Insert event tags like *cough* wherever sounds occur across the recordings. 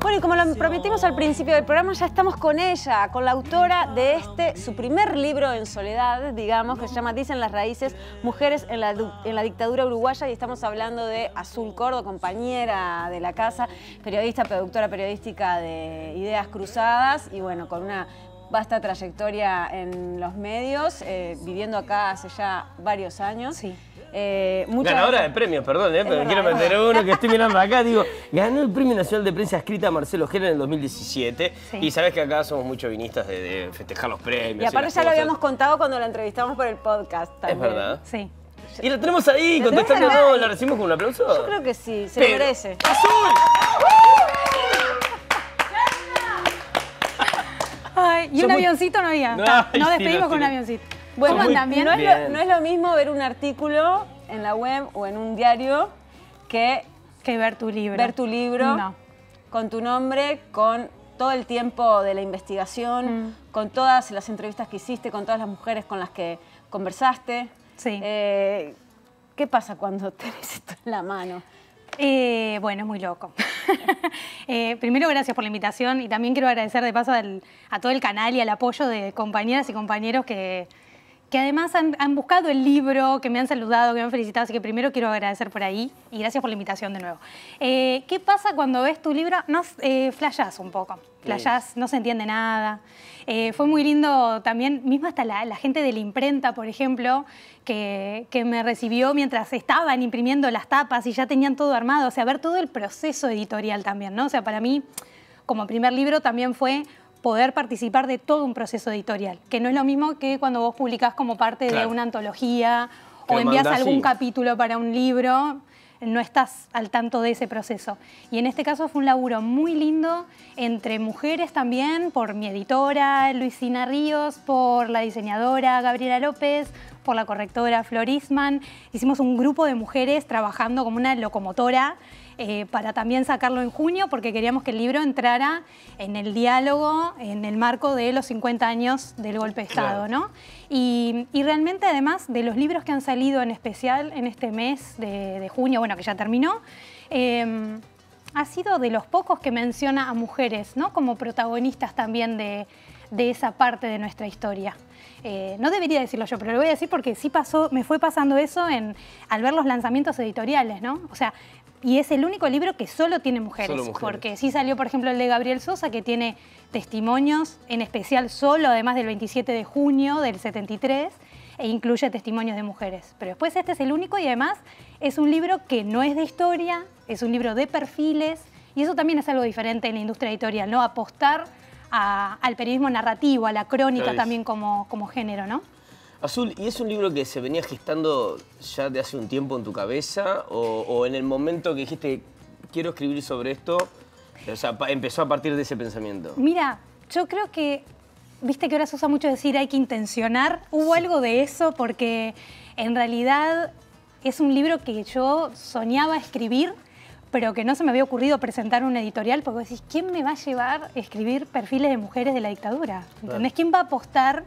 Bueno, y como lo prometimos al principio del programa, ya estamos con ella, con la autora de este, su primer libro en soledad, digamos, que se llama Dicen las raíces, Mujeres en la, en la dictadura uruguaya, y estamos hablando de Azul Cordo, compañera de la casa, periodista, productora periodística de Ideas Cruzadas, y bueno, con una vasta trayectoria en los medios, eh, viviendo acá hace ya varios años. Sí. Eh, ganadora de premios, perdón, eh, pero quiero meter uno que estoy mirando acá. *laughs* Digo, ganó el Premio Nacional de Prensa Escrita Marcelo Gera en el 2017. Y sabes que acá somos mucho vinistas de, festejar los premios. Y aparte ya lo habíamos contado cuando la entrevistamos por el podcast también. Es verdad. Sí. Y la tenemos ahí, contestando todo. ¿La recibimos con un aplauso? Yo creo que sí, se merece. ¡Azul! y un avioncito no había. *laughs* No, despedimos con un avioncito. Bueno, también no es, lo, mismo ver un artículo en la web o en un diario que... ver tu libro. Ver tu libro con tu nombre, con todo el tiempo de la investigación, mm. con todas las entrevistas que hiciste, con todas las mujeres con las que conversaste. Eh, ¿Qué pasa cuando *laughs* tenés esto en la mano? Eh, bueno, es muy loco. *laughs* Eh, primero, gracias por la invitación y también quiero agradecer de paso a todo el canal y al apoyo de compañeras y compañeros que, que además han, buscado el libro, que me han saludado, que me han felicitado, así que primero quiero agradecer por ahí y gracias por la invitación de nuevo. Eh, ¿Qué pasa cuando ves tu libro? No, eh, un poco, Flayás, no se entiende nada. Eh, fue muy lindo también, mismo hasta la, gente de la imprenta, por ejemplo, que, que, me recibió mientras estaban imprimiendo las tapas y ya tenían todo armado, o sea, ver todo el proceso editorial también, ¿no? O sea, para mí, como primer libro también fue poder participar de todo un proceso editorial, que no es lo mismo que cuando vos publicás como parte de una antología o envías algún capítulo para un libro, no estás al tanto de ese proceso. Y en este caso fue un laburo muy lindo entre mujeres también, por mi editora Luisina Ríos, por la diseñadora Gabriela López, por la correctora Florisman. Hicimos un grupo de mujeres trabajando como una locomotora eh, para también sacarlo en junio porque queríamos que el libro entrara en el diálogo, en el marco de los 50 años del golpe de Estado. Y, realmente además de los libros que han salido en especial en este mes de, junio, bueno, que ya terminó, em, ha sido de los pocos que menciona a mujeres como protagonistas también de esa parte de nuestra historia. Eh, no debería decirlo yo, pero lo voy a decir porque sí pasó, me fue pasando eso al ver los lanzamientos editoriales, ¿no? O sea, y es el único libro que solo tiene mujeres, mujeres, porque sí salió, por ejemplo, el de Gabriel Sosa, que tiene testimonios, en especial solo, además del 27 de junio del 73, e incluye testimonios de mujeres. Pero después este es el único y además es un libro que no es de historia, es un libro de perfiles, y eso también es algo diferente en la industria editorial, ¿no? Apostar al periodismo narrativo, a la crónica también como, género, ¿no? Azul, ¿y es un libro que se venía gestando ya de hace un tiempo en tu cabeza? ¿O, en el momento que dijiste, quiero escribir sobre esto, o sea, empezó a partir de ese pensamiento? Mira, yo creo que, viste que ahora se usa mucho decir hay que intencionar. Hubo algo de eso porque en realidad es un libro que yo soñaba escribir pero que no se me había ocurrido presentar un editorial, porque decís, ¿quién me va a llevar a escribir perfiles de mujeres de la dictadura? ¿Entendés? ¿Quién va a apostar?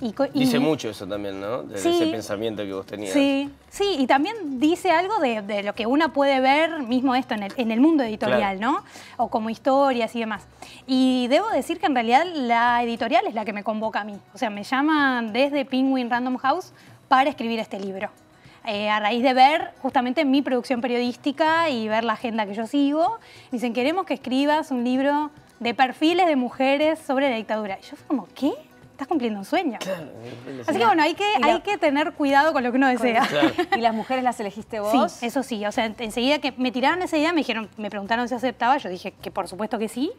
Y, dice mucho eso también, ¿no? ese pensamiento que vos tenías. Sí, y también dice algo de, lo que una puede ver mismo esto en el, mundo editorial, ¿no? O como historias y demás. Y debo decir que en realidad la editorial es la que me convoca a mí. O sea, me llaman desde Penguin Random House para escribir este libro. Eh, a raíz de ver justamente mi producción periodística y ver la agenda que yo sigo. Dicen, queremos que escribas un libro de perfiles de mujeres sobre la dictadura. Y yo como, ¿qué? Estás cumpliendo un sueño. Así que bueno, hay que, hay que tener cuidado con lo que uno desea. ¿Y las mujeres las elegiste vos? Sí, eso sí. O sea, enseguida que me tiraron esa idea, me dijeron, me preguntaron si aceptaba, yo dije que por supuesto que sí.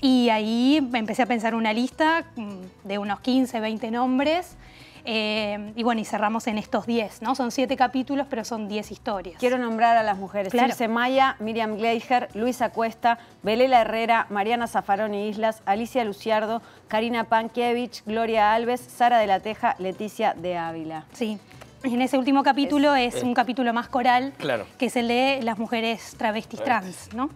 Y ahí empecé a pensar una lista mm, de unos 15, 20 nombres eh, y bueno, y cerramos en estos 10, ¿no? Son 7 capítulos, pero son 10 historias. Quiero nombrar a las mujeres. Claro. Circe Maya, Miriam Gleiger, Luisa Cuesta, Belela Herrera, Mariana Zafarón y Islas, Alicia Luciardo, Karina Pankiewicz, Gloria Alves, Sara de la Teja, Leticia de Ávila. Sí. En ese último capítulo es, eh. un capítulo más coral, claro. que se lee las mujeres travestis eh. trans, ¿no?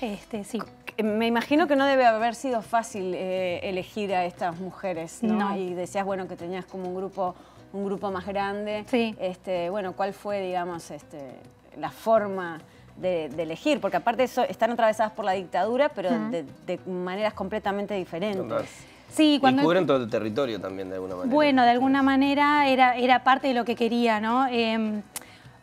Este, sí me imagino que no debe haber sido fácil eh, elegir a estas mujeres, ¿no? Y decías, bueno, que tenías como un grupo, un grupo más grande. Sí. Este, bueno, ¿cuál fue, digamos, este, la forma de, elegir? Porque aparte eso, están atravesadas por la dictadura, pero de, maneras completamente diferentes. Sí, cuando... Y cubren todo el territorio también, de alguna manera. Bueno, de alguna manera era, era parte de lo que quería, ¿no? Em,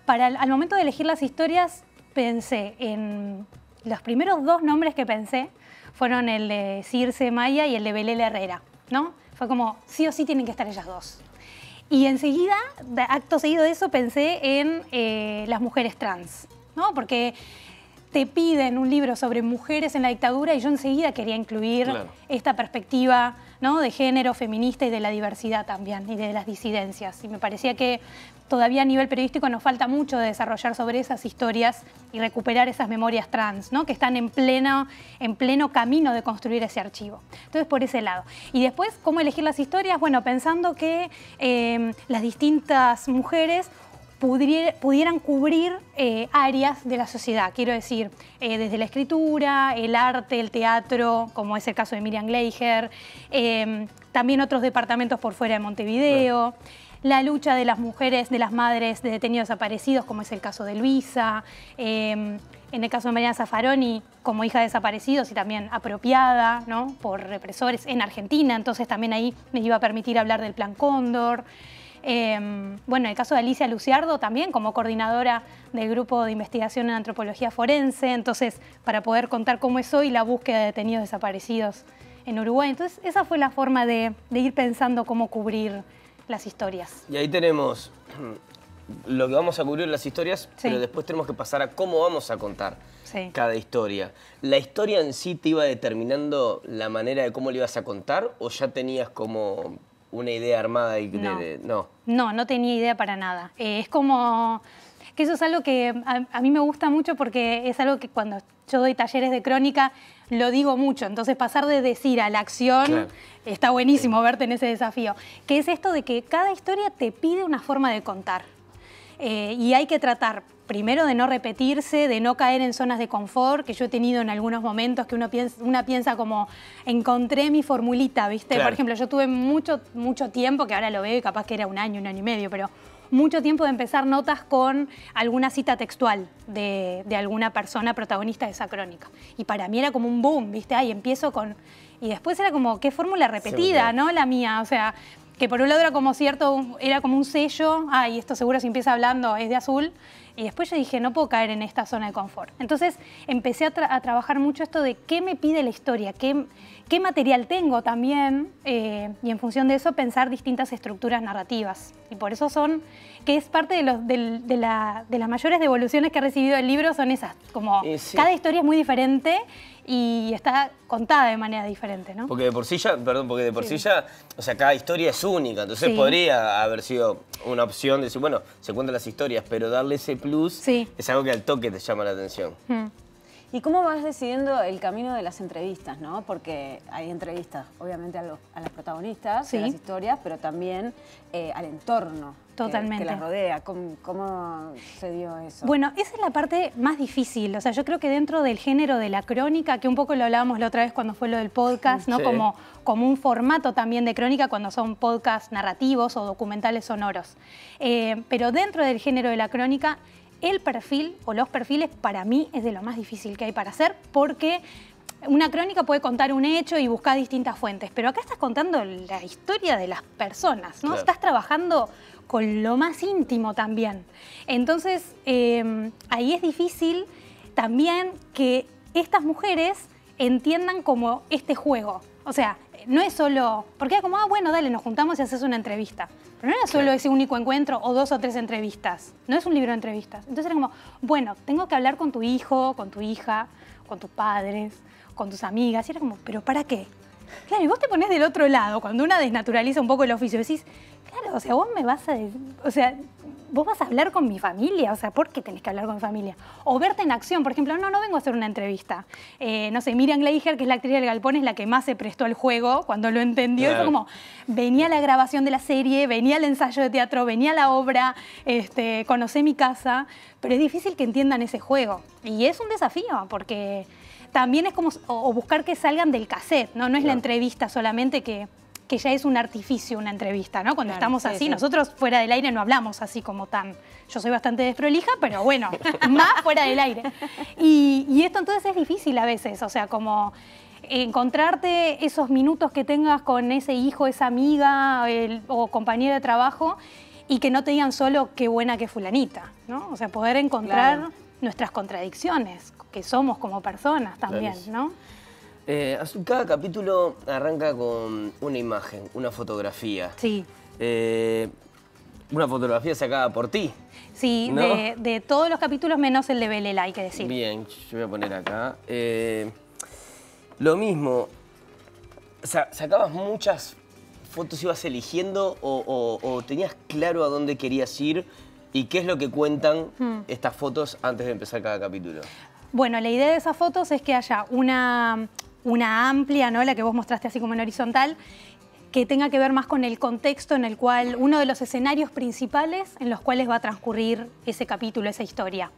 para al momento de elegir las historias pensé en los primeros dos nombres que pensé fueron el de Circe Maya y el de Belele Herrera, ¿no? Fue como, sí o sí tienen que estar ellas dos. Y enseguida, acto seguido de eso, pensé en eh, las mujeres trans, ¿no? Porque te piden un libro sobre mujeres en la dictadura y yo enseguida quería incluir esta perspectiva de género feminista y de la diversidad también y de las disidencias. Y me parecía que todavía a nivel periodístico nos falta mucho de desarrollar sobre esas historias y recuperar esas memorias trans, que están en pleno, en pleno camino de construir ese archivo. Entonces, por ese lado. Y después, ¿cómo elegir las historias? Bueno, pensando que em, las distintas mujeres pudieran cubrir eh, áreas de la sociedad, quiero decir, eh, desde la escritura, el arte, el teatro, como es el caso de Miriam Gleiger, em, también otros departamentos por fuera de Montevideo la lucha de las mujeres, de las madres de detenidos desaparecidos, como es el caso de Luisa, em, en el caso de Mariana Zaffaroni, como hija de desaparecidos y también apropiada ¿no? por represores en Argentina, entonces también ahí me iba a permitir hablar del Plan Cóndor. Em, bueno, en el caso de Alicia Luciardo también como coordinadora del grupo de investigación en antropología forense, entonces para poder contar cómo es hoy la búsqueda de detenidos desaparecidos en Uruguay. Entonces esa fue la forma de ir pensando cómo cubrir las historias. Y ahí tenemos mm, lo que vamos a cubrir las historias, pero después tenemos que pasar a cómo vamos a contar cada historia. ¿La historia en sí te iba determinando la manera de cómo le ibas a contar o ya tenías como una idea armada? Y no. no. no, no tenía idea para nada. Eh, es como que eso es algo que a, mí me gusta mucho porque es algo que cuando yo doy talleres de crónica lo digo mucho. Entonces pasar de decir a la acción está buenísimo verte en ese desafío. Que es esto de que cada historia te pide una forma de contar. Eh, y hay que tratar primero de no repetirse, de no caer en zonas de confort, que yo he tenido en algunos momentos que uno piensa, una piensa como, encontré mi formulita, ¿viste? Por ejemplo, yo tuve mucho, mucho tiempo, que ahora lo veo y capaz que era un año, un año y medio, pero mucho tiempo de empezar notas con alguna cita textual de, alguna persona protagonista de esa crónica. Y para mí era como un boom, ¿viste? Ay, empiezo con... Y después era como, qué fórmula repetida, ¿no? La mía, o sea, que por un lado era como cierto, era como un sello, ay, esto seguro si empieza hablando es de azul, y después yo dije, no puedo caer en esta zona de confort. Entonces empecé a, a trabajar mucho esto de qué me pide la historia, qué, qué material tengo también eh, y en función de eso pensar distintas estructuras narrativas. Y por eso son, que es parte de, las mayores devoluciones que ha recibido el libro, son esas, como cada historia es muy diferente y está contada de manera diferente, ¿no? Porque de por sí ya, perdón, porque de por sí, ya, o sea, cada historia es única, entonces podría haber sido una opción de decir, bueno, se cuentan las historias, pero darle ese plus es algo que al toque te llama la atención. Mm. ¿Y cómo vas decidiendo el camino de las entrevistas, no? Porque hay entrevistas, obviamente, a, los, las protagonistas, a las historias, pero también eh, al entorno Que, las rodea. ¿Cómo, se dio eso? Bueno, esa es la parte más difícil. O sea, yo creo que dentro del género de la crónica, que un poco lo hablábamos la otra vez cuando fue lo del podcast, ¿no? Como, como un formato también de crónica cuando son podcasts narrativos o documentales sonoros. Eh, pero dentro del género de la crónica el perfil o los perfiles para mí es de lo más difícil que hay para hacer porque una crónica puede contar un hecho y buscar distintas fuentes, pero acá estás contando la historia de las personas, ¿no? Estás trabajando con lo más íntimo también. Entonces, em, ahí es difícil también que estas mujeres entiendan como este juego. O sea, no es solo, porque como, ah, bueno, dale, nos juntamos y haces una entrevista. Pero no era solo ese único encuentro o dos o tres entrevistas. No es un libro de entrevistas. Entonces era como, bueno, tengo que hablar con tu hijo, con tu hija, con tus padres, con tus amigas. Y era como, ¿pero para qué? Claro, y vos te pones del otro lado, cuando una desnaturaliza un poco el oficio, decís, claro, o sea, vos me vas a decir, o sea, vos vas a hablar con mi familia, o sea, ¿por qué tenés que hablar con mi familia? O verte en acción, por ejemplo, no, no vengo a hacer una entrevista. Eh, no sé, Miriam Gleiger, que es la actriz del Galpón, es la que más se prestó al juego cuando lo entendió. Es como, venía la grabación de la serie, venía el ensayo de teatro, venía la obra, este, conocé mi casa, pero es difícil que entiendan ese juego. Y es un desafío, porque también es como, o, buscar que salgan del cassette, ¿no? No es la entrevista solamente que que ya es un artificio una entrevista, ¿no? Cuando estamos así, nosotros fuera del aire no hablamos así como tan. Yo soy bastante desprolija, pero bueno, *laughs* más fuera del aire. Y, esto entonces es difícil a veces, o sea, como encontrarte esos minutos que tengas con ese hijo, esa amiga o compañera de trabajo y que no te digan solo qué buena que fulanita, ¿no? O sea, poder encontrar nuestras contradicciones que somos como personas también, ¿no? Eh, cada capítulo arranca con una imagen, una fotografía. Sí. Eh, una fotografía sacada por ti. Sí, de, todos los capítulos menos el de Belela, hay que decir. Bien, yo voy a poner acá. Eh, lo mismo, sacabas muchas fotos, ibas eligiendo o, tenías claro a dónde querías ir y qué es lo que cuentan hmm. estas fotos antes de empezar cada capítulo. Bueno, la idea de esas fotos es que haya una, una amplia, ¿no? la que vos mostraste así como en horizontal, que tenga que ver más con el contexto en el cual, uno de los escenarios principales en los cuales va a transcurrir ese capítulo, esa historia.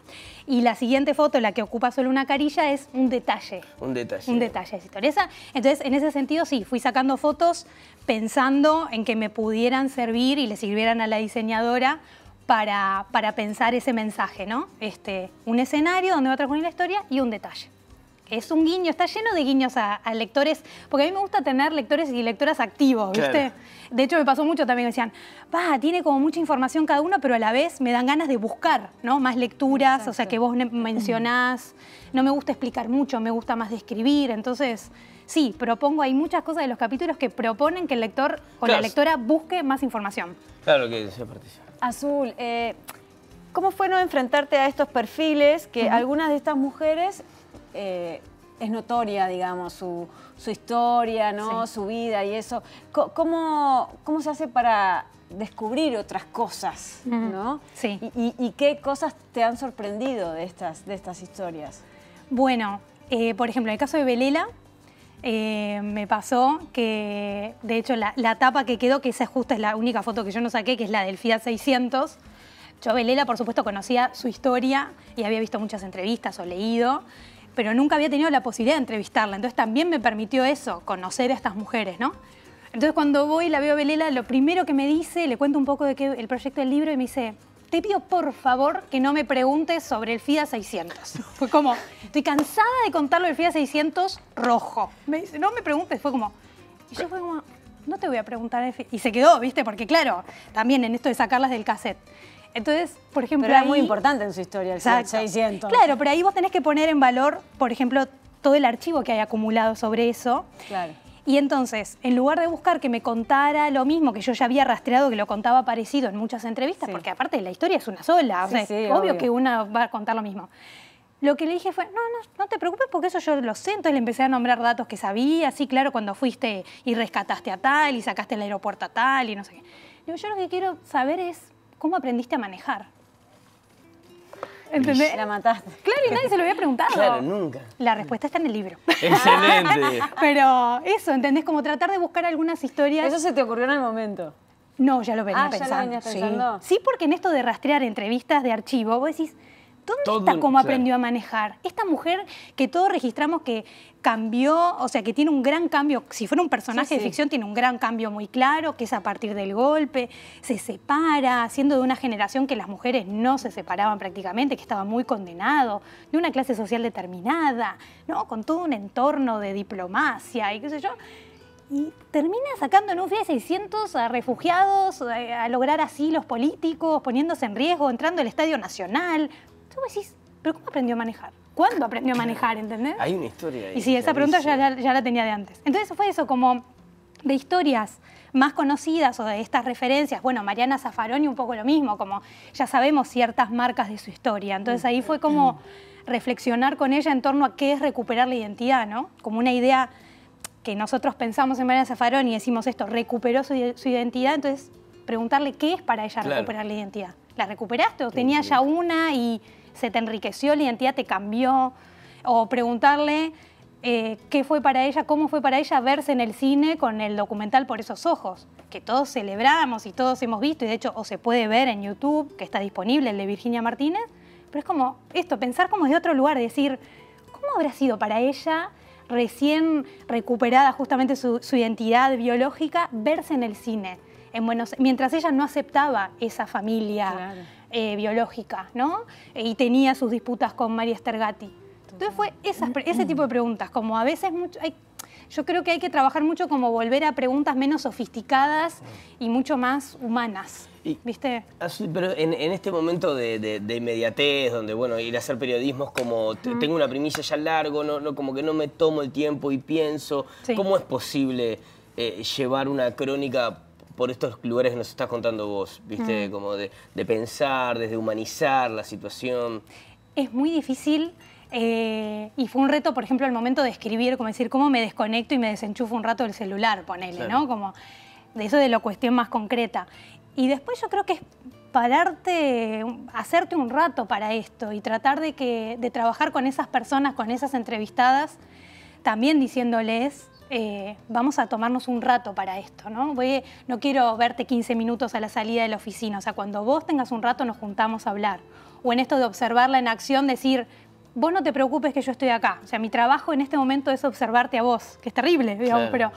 Y la siguiente foto, la que ocupa solo una carilla, es un detalle. Un detalle. Un detalle esa historia. entonces, en ese sentido, sí, fui sacando fotos pensando en que me pudieran servir y le sirvieran a la diseñadora para, para pensar ese mensaje, ¿no? Este, un escenario donde va a transcurrir la historia y un detalle es un guiño, está lleno de guiños a, lectores, porque a mí me gusta tener lectores y lectoras activos, ¿viste? De hecho, me pasó mucho también, me decían, va, tiene como mucha información cada uno, pero a la vez me dan ganas de buscar, ¿no? Más lecturas, o sea, que vos mencionás, no me gusta explicar mucho, me gusta más describir, entonces... Sí, propongo, hay muchas cosas de los capítulos que proponen que el lector o la lectora busque más información. Claro que sí, Patricia. Azul, eh, ¿cómo fue no enfrentarte a estos perfiles que algunas de estas mujeres eh, es notoria, digamos, su, su historia, ¿no? Su vida y eso. ¿Cómo, ¿Cómo se hace para descubrir otras cosas, ¿no? Y, qué cosas te han sorprendido de estas, de estas historias? Bueno, eh, por ejemplo, en el caso de Belela, eh, me pasó que, de hecho, la, la, tapa que quedó, que esa justa es la única foto que yo no saqué, que es la del Fiat 600. Yo a Belela, por supuesto, conocía su historia y había visto muchas entrevistas o leído pero nunca había tenido la posibilidad de entrevistarla. Entonces también me permitió eso, conocer a estas mujeres, ¿no? Entonces cuando voy y la veo a Belela, lo primero que me dice, le cuento un poco de qué el proyecto del libro y me dice, te pido por favor que no me preguntes sobre el FIDA 600. *laughs* Fue como, estoy cansada de contarlo del FIDA 600 rojo. Me dice, no me preguntes, fue como... Y yo fue como, no te voy a preguntar. El Y se quedó, ¿viste? Porque claro, también en esto de sacarlas del cassette. Entonces, por ejemplo. Pero era muy importante en su historia, el 600. Claro, pero ahí vos tenés que poner en valor, por ejemplo, todo el archivo que hay acumulado sobre eso. Claro. Y entonces, en lugar de buscar que me contara lo mismo que yo ya había rastreado, que lo contaba parecido en muchas entrevistas, porque aparte la historia es una sola, obvio, que una va a contar lo mismo. Lo que le dije fue, no, no, no te preocupes porque eso yo lo sé. Entonces le empecé a nombrar datos que sabía, sí, claro, cuando fuiste y rescataste a tal y sacaste el aeropuerto a tal y no sé qué. yo lo que quiero saber es ¿Cómo aprendiste a manejar? ¿Entendés? La mataste. Claro, y nadie se lo había preguntado. Claro, nunca. La respuesta está en el libro. Excelente. *laughs* Pero eso, ¿entendés? Como tratar de buscar algunas historias. Eso se te ocurrió en el momento. No, ya lo venía ah, pensando. ¿ya lo pensando? sí. porque en esto de rastrear entrevistas de archivo, vos decís, ¿Dónde está cómo aprendió a manejar? Esta mujer que todos registramos que cambió, o sea, que tiene un gran cambio, si fuera un personaje de ficción, tiene un gran cambio muy claro, que es a partir del golpe, se separa, siendo de una generación que las mujeres no se separaban prácticamente, que estaba muy condenado, de una clase social determinada, ¿no? Con todo un entorno de diplomacia y qué sé yo y termina sacando en un FIA 600 a refugiados, eh, a, lograr asilos políticos, poniéndose en riesgo, entrando al Estadio Nacional, ¿pero cómo aprendió a manejar? ¿Cuándo aprendió a manejar, entendés? Hay una historia ahí. Y sí, esa pregunta ya, la tenía de antes. Entonces fue eso, como de historias más conocidas o de estas referencias, bueno, Mariana Zaffaroni un poco lo mismo, como ya sabemos ciertas marcas de su historia. Entonces ahí fue como reflexionar con ella en torno a qué es recuperar la identidad, ¿no? Como una idea que nosotros pensamos en Mariana Zaffaroni y decimos esto, recuperó su, identidad, entonces preguntarle qué es para ella recuperar la identidad. ¿La recuperaste o tenía ya una y se te enriqueció la identidad, te cambió, o preguntarle eh, qué fue para ella, cómo fue para ella verse en el cine con el documental Por esos ojos, que todos celebramos y todos hemos visto, y de hecho o se puede ver en YouTube, que está disponible el de Virginia Martínez, pero es como esto, pensar como de otro lugar, decir, ¿cómo habrá sido para ella? recién recuperada justamente su, identidad biológica, verse en el cine. En mientras ella no aceptaba esa familia eh, biológica, ¿no? Y tenía sus disputas con María Stergati. Entonces fue ese tipo de preguntas, como a veces mucho, yo creo que hay que trabajar mucho como volver a preguntas menos sofisticadas y mucho más humanas. ¿Viste? Ah, pero en, este momento de, inmediatez, donde bueno, ir a hacer periodismos como, tengo una primicia ya largo, no, como que no me tomo el tiempo y pienso, ¿cómo es posible eh, llevar una crónica por estos lugares que nos estás contando vos, ¿viste? Como de, pensar, desde humanizar la situación. Es muy difícil eh, y fue un reto, por ejemplo, al momento de escribir, como decir, ¿cómo me desconecto y me desenchufo un rato del celular? Ponele, ¿no? Como de eso de la cuestión más concreta. Y después yo creo que es pararte, hacerte un rato para esto y tratar de, que, de trabajar con esas personas, con esas entrevistadas, también diciéndoles eh, vamos a tomarnos un rato para esto, ¿no? Voy, no quiero verte 15 minutos a la salida de la oficina, o sea, cuando vos tengas un rato nos juntamos a hablar. O en esto de observarla en acción, decir, vos no te preocupes que yo estoy acá. O sea, mi trabajo en este momento es observarte a vos, que es terrible, pero...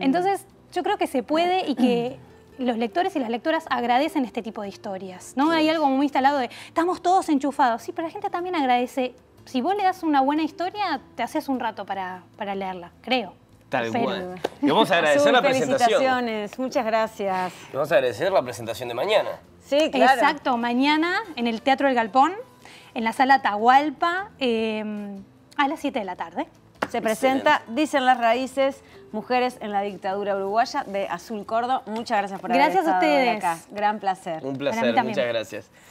Entonces, yo creo que se puede y que *clears throat* los lectores y las lectoras agradecen este tipo de historias, ¿no? Hay algo muy instalado de, estamos todos enchufados. Sí, pero la gente también agradece. Si vos le das una buena historia, te haces un rato para, para leerla, creo. Tal Pero, *laughs* vamos a agradecer la presentación. muchas gracias. vamos a agradecer la presentación de mañana. Sí, claro. Exacto, mañana en el Teatro del Galpón, en la sala Tahualpa, em, a las 7 de la tarde. Se presenta, dicen las raíces, Mujeres en la Dictadura Uruguaya de Azul Cordo. Muchas gracias por gracias haber estado a ustedes. Gran placer. Un placer, muchas gracias.